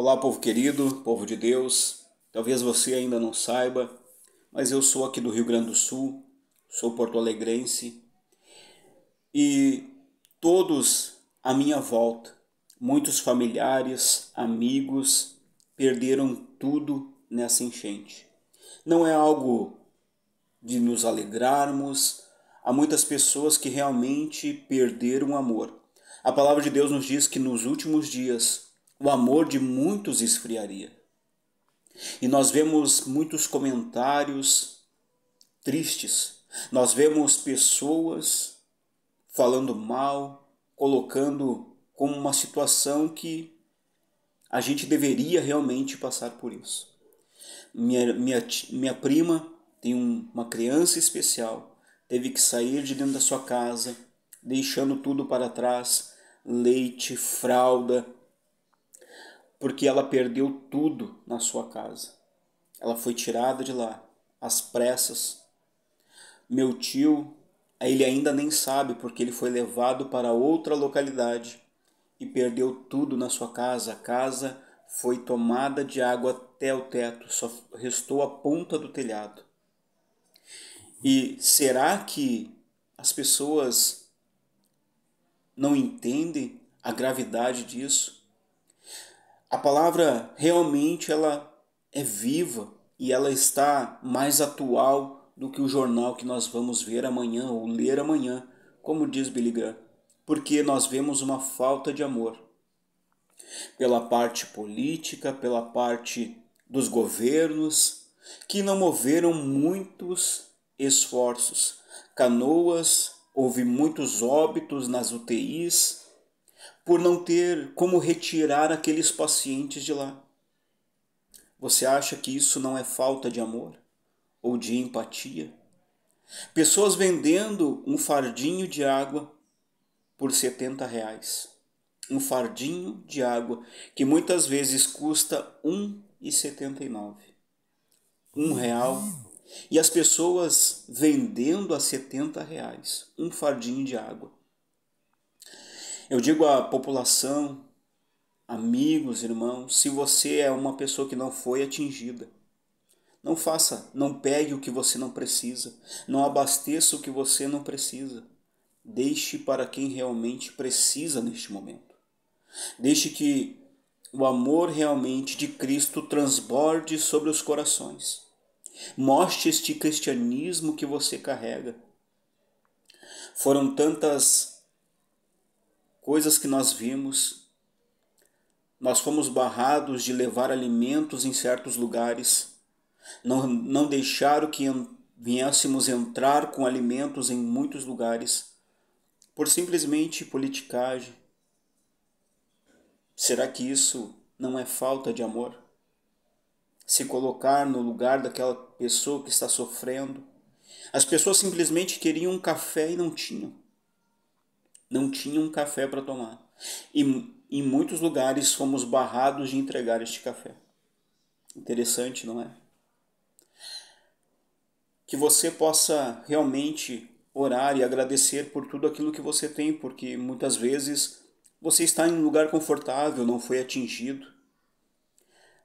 Olá, povo querido, povo de Deus. Talvez você ainda não saiba, mas eu sou aqui do Rio Grande do Sul, sou porto-alegrense e todos à minha volta, muitos familiares, amigos, perderam tudo nessa enchente. Não é algo de nos alegrarmos, há muitas pessoas que realmente perderam o amor. A palavra de Deus nos diz que nos últimos dias o amor de muitos esfriaria. E nós vemos muitos comentários tristes, nós vemos pessoas falando mal, colocando como uma situação que a gente deveria realmente passar por isso. Minha, minha, minha prima tem um, uma criança especial, teve que sair de dentro da sua casa, deixando tudo para trás leite, fralda, porque ela perdeu tudo na sua casa. Ela foi tirada de lá, às pressas. Meu tio, ele ainda nem sabe porque ele foi levado para outra localidade e perdeu tudo na sua casa. A casa foi tomada de água até o teto, só restou a ponta do telhado. E será que as pessoas não entendem a gravidade disso? A palavra realmente ela é viva e ela está mais atual do que o jornal que nós vamos ver amanhã ou ler amanhã, como diz Billy Graham, porque nós vemos uma falta de amor pela parte política, pela parte dos governos, que não moveram muitos esforços. Canoas, houve muitos óbitos nas UTIs, por não ter como retirar aqueles pacientes de lá. Você acha que isso não é falta de amor ou de empatia? Pessoas vendendo um fardinho de água por 70 reais. Um fardinho de água que muitas vezes custa R$ 1,79. Um real. E as pessoas vendendo a 70 reais um fardinho de água. Eu digo à população, amigos, irmãos, se você é uma pessoa que não foi atingida, não faça, não pegue o que você não precisa, não abasteça o que você não precisa. Deixe para quem realmente precisa neste momento. Deixe que o amor realmente de Cristo transborde sobre os corações. Mostre este cristianismo que você carrega. Foram tantas coisas que nós vimos. Nós fomos barrados de levar alimentos em certos lugares, não, não deixaram que viéssemos entrar com alimentos em muitos lugares, por simplesmente politicagem. Será que isso não é falta de amor? Se colocar no lugar daquela pessoa que está sofrendo. As pessoas simplesmente queriam um café e não tinham não tinha um café para tomar. E em muitos lugares fomos barrados de entregar este café. Interessante, não é? Que você possa realmente orar e agradecer por tudo aquilo que você tem, porque muitas vezes você está em um lugar confortável, não foi atingido.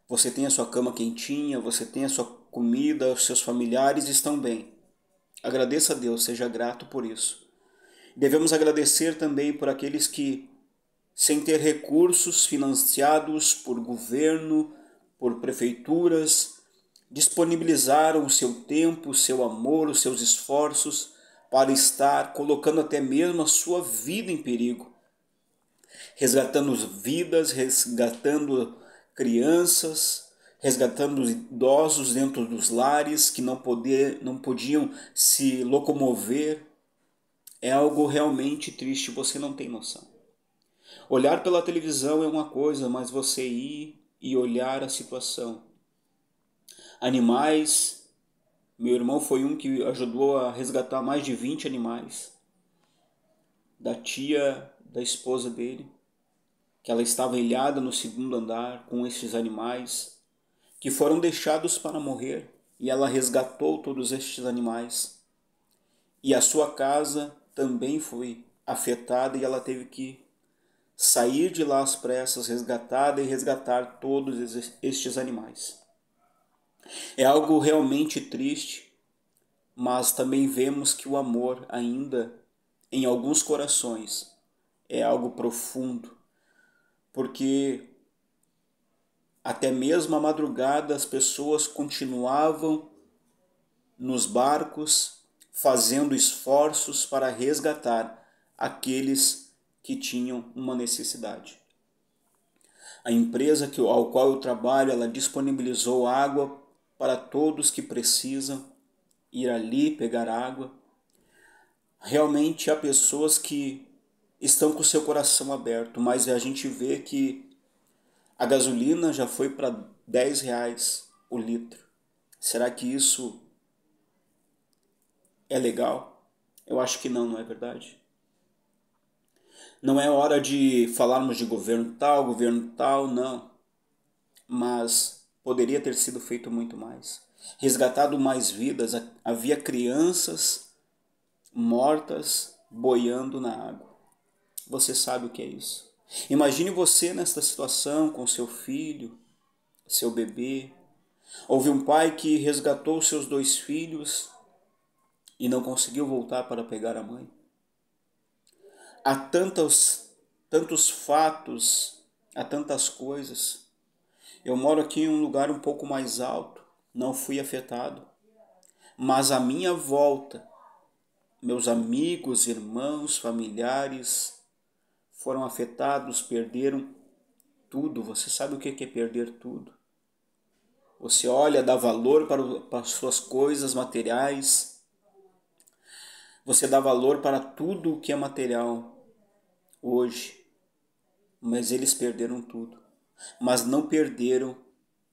Você tem a sua cama quentinha, você tem a sua comida, os seus familiares estão bem. Agradeça a Deus, seja grato por isso Devemos agradecer também por aqueles que, sem ter recursos financiados por governo, por prefeituras, disponibilizaram o seu tempo, o seu amor, os seus esforços para estar colocando até mesmo a sua vida em perigo, resgatando vidas, resgatando crianças, resgatando idosos dentro dos lares que não, poder, não podiam se locomover é algo realmente triste, você não tem noção. Olhar pela televisão é uma coisa, mas você ir e olhar a situação. Animais, meu irmão foi um que ajudou a resgatar mais de 20 animais da tia da esposa dele, que ela estava ilhada no segundo andar com esses animais que foram deixados para morrer, e ela resgatou todos estes animais. E a sua casa também foi afetada e ela teve que sair de lá às pressas, resgatada e resgatar todos estes animais. É algo realmente triste, mas também vemos que o amor ainda em alguns corações é algo profundo, porque até mesmo à madrugada as pessoas continuavam nos barcos fazendo esforços para resgatar aqueles que tinham uma necessidade. A empresa que, ao qual eu trabalho, ela disponibilizou água para todos que precisam ir ali pegar água. Realmente há pessoas que estão com o seu coração aberto, mas a gente vê que a gasolina já foi para 10 reais o litro. Será que isso é legal? Eu acho que não, não é verdade? Não é hora de falarmos de governo tal, governo tal, não. Mas poderia ter sido feito muito mais. Resgatado mais vidas, havia crianças mortas boiando na água. Você sabe o que é isso. Imagine você nesta situação com seu filho, seu bebê. Houve um pai que resgatou seus dois filhos e não conseguiu voltar para pegar a mãe. Há tantos, tantos fatos, há tantas coisas. Eu moro aqui em um lugar um pouco mais alto, não fui afetado. Mas a minha volta, meus amigos, irmãos, familiares foram afetados, perderam tudo. Você sabe o que é perder tudo? Você olha, dá valor para, para as suas coisas materiais, você dá valor para tudo o que é material hoje. Mas eles perderam tudo. Mas não perderam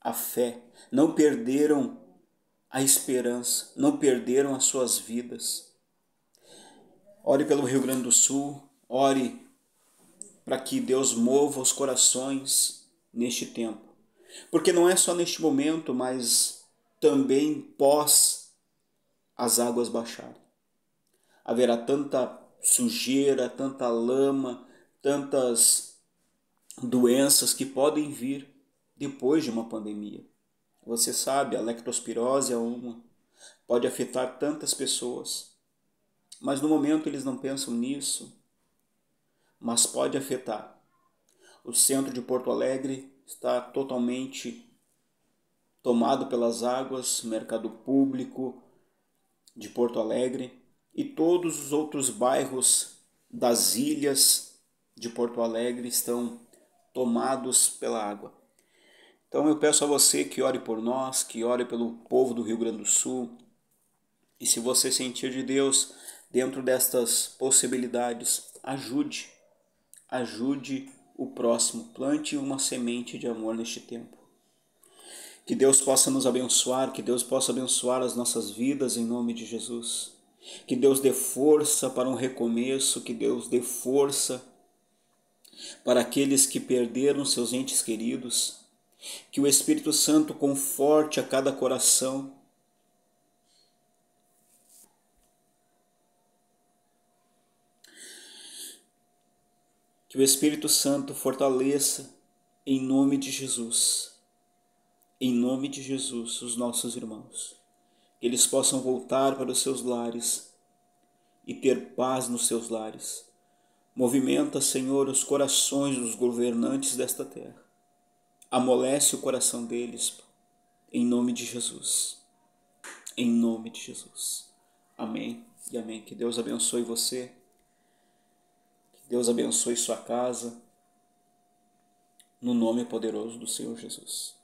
a fé, não perderam a esperança, não perderam as suas vidas. Ore pelo Rio Grande do Sul, ore para que Deus mova os corações neste tempo. Porque não é só neste momento, mas também pós as águas baixarem haverá tanta sujeira, tanta lama, tantas doenças que podem vir depois de uma pandemia. Você sabe, a leptospirose é uma, pode afetar tantas pessoas, mas no momento eles não pensam nisso, mas pode afetar. O centro de Porto Alegre está totalmente tomado pelas águas, mercado público de Porto Alegre e todos os outros bairros das ilhas de Porto Alegre estão tomados pela água. Então eu peço a você que ore por nós, que ore pelo povo do Rio Grande do Sul. E se você sentir de Deus dentro destas possibilidades, ajude. Ajude o próximo. Plante uma semente de amor neste tempo. Que Deus possa nos abençoar, que Deus possa abençoar as nossas vidas em nome de Jesus. Que Deus dê força para um recomeço, que Deus dê força para aqueles que perderam seus entes queridos, que o Espírito Santo conforte a cada coração. Que o Espírito Santo fortaleça em nome de Jesus, em nome de Jesus, os nossos irmãos que eles possam voltar para os seus lares e ter paz nos seus lares. Movimenta, Senhor, os corações dos governantes desta terra. Amolece o coração deles, em nome de Jesus. Em nome de Jesus. Amém e amém. Que Deus abençoe você. Que Deus abençoe sua casa. No nome poderoso do Senhor Jesus.